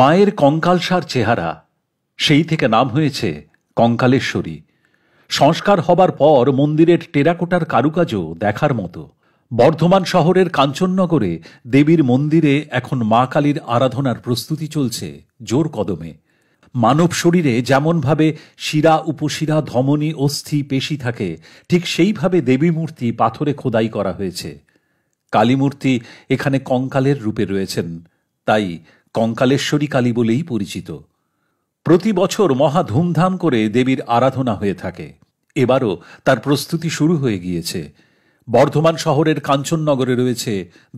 মায়ের কঙ্কালসার চেহারা সেই থেকে নাম হয়েছে কঙ্কালেশ্বরী সংস্কার হবার পর মন্দিরের টেরাকোটার কারুকাজও দেখার মতো বর্ধমান শহরের কাঞ্চননগরে দেবীর মন্দিরে এখন মা কালীর আরাধনার প্রস্তুতি চলছে জোর কদমে মানব শরীরে যেমনভাবে শিরা উপশিরা ধমনী অস্থি পেশি থাকে ঠিক সেইভাবে দেবী মূর্তি পাথরে খোদাই করা হয়েছে কালীমূর্তি এখানে কঙ্কালের রূপে রয়েছেন তাই কঙ্কালেশ্বরী কালী বলেই পরিচিত প্রতি বছর মহা ধুমধাম করে দেবীর আরাধনা হয়ে থাকে এবারও তার প্রস্তুতি শুরু হয়ে গিয়েছে বর্ধমান শহরের কাঞ্চননগরে রয়েছে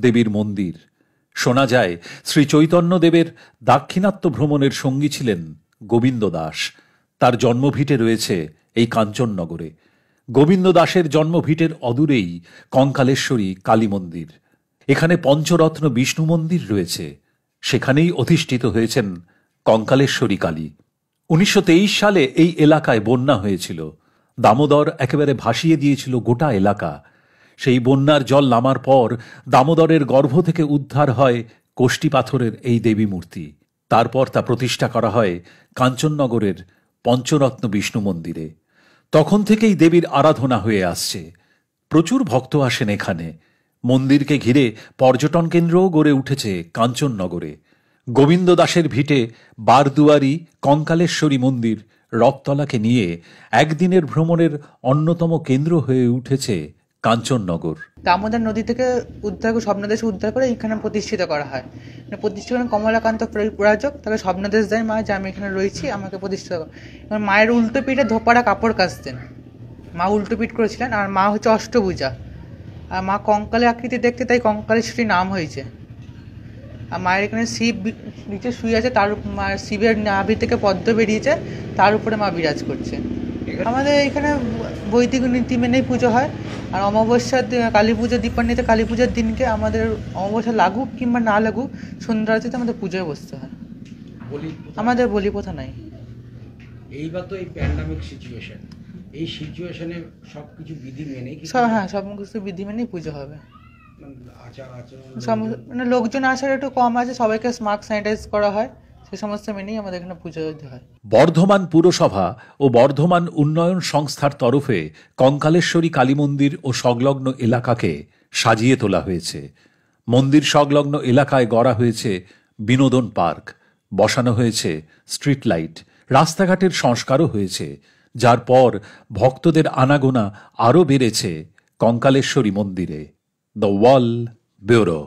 দেবীর মন্দির শোনা যায় শ্রী চৈতন্যদেবের দাক্ষিণাত্য ভ্রমণের সঙ্গী ছিলেন গোবিন্দ দাস তার জন্মভিটে রয়েছে এই কাঞ্চননগরে গোবিন্দ দাসের জন্মভিটের অদূরেই কঙ্কালেশ্বরী কালী মন্দির এখানে পঞ্চরত্ন বিষ্ণু মন্দির রয়েছে সেখানেই অধিষ্ঠিত হয়েছেন কঙ্কালেশ্বরী কালী উনিশশো সালে এই এলাকায় বন্যা হয়েছিল দামোদর একেবারে ভাসিয়ে দিয়েছিল গোটা এলাকা সেই বন্যার জল নামার পর দামোদরের গর্ভ থেকে উদ্ধার হয় কোষ্টি পাথরের এই দেবী মূর্তি তারপর তা প্রতিষ্ঠা করা হয় কাঞ্চননগরের পঞ্চরত্ন বিষ্ণু মন্দিরে তখন থেকেই দেবীর আরাধনা হয়ে আসছে প্রচুর ভক্ত আসেন এখানে মন্দিরকে ঘিরে পর্যটন কেন্দ্রও গড়ে উঠেছে কাঞ্চননগরে গোবিন্দ দাসের ভিটে বারদুয়ারি কঙ্কালেশ্বরী মন্দির রথতলাকে নিয়ে একদিনের ভ্রমণের অন্যতম কেন্দ্র হয়ে উঠেছে কাঞ্চননগর দামোদর নদী থেকে উদ্ধার করে স্বপ্নদেশ উদ্ধার করে এখানে প্রতিষ্ঠিত করা হয় মানে প্রতিষ্ঠিত করেন কমলাকান্ত প্রয়োজক তাকে স্বপ্নদেশ দেয় মা যে আমি এখানে রয়েছি আমাকে প্রতিষ্ঠিত এবং মায়ের উল্টো পিঠে ধোপারা কাপড় কাচতেন মা উল্টো পিঠ করেছিলেন আর মা হচ্ছে অষ্টভূজা আর মা কঙ্কালের আকৃতি দেখতে তাই কঙ্কালেশ্বরী নাম হয়েছে আর মায়ের এখানে শিব নিচে শুয়ে আছে তার শিবের নাভি থেকে পদ্ম বেরিয়েছে তার উপরে মা বিরাজ করছে আমাদের এখানে বৈদিক নীতি মেনেই পুজো হয় আর অমাবস্যার কালী পুজো দীপান্বিতে কালী পুজোর দিনকে আমাদের অমাবস্যা লাগুক কিংবা না লাগুক সন্ধ্যারাতিতে আমাদের পুজোয় বসতে হয় আমাদের বলি প্রথা নাই এইবার তো এই প্যান্ডামিক সিচুয়েশন এই সিচুয়েশনে সব কিছু বিধি মেনে সব হ্যাঁ সব কিছু বিধি মেনেই পুজো হবে মানে, মানে লোকজন আসার একটু কম আছে সবাইকে স্মার্ক স্যানিটাইজ করা হয় সে সমস্ত মেনেই আমাদের এখানে পুজো হয় বর্ধমান পুরসভা ও বর্ধমান উন্নয়ন সংস্থার তরফে কঙ্কালেশ্বরী কালী মন্দির ও সংলগ্ন এলাকাকে সাজিয়ে তোলা হয়েছে মন্দির সংলগ্ন এলাকায় গড়া হয়েছে বিনোদন পার্ক বসানো হয়েছে স্ট্রিট লাইট রাস্তাঘাটের সংস্কারও হয়েছে যার পর ভক্তদের আনাগোনা আরও বেড়েছে কঙ্কালেশ্বরী মন্দিরে দ্য ওয়াল ব্যুরো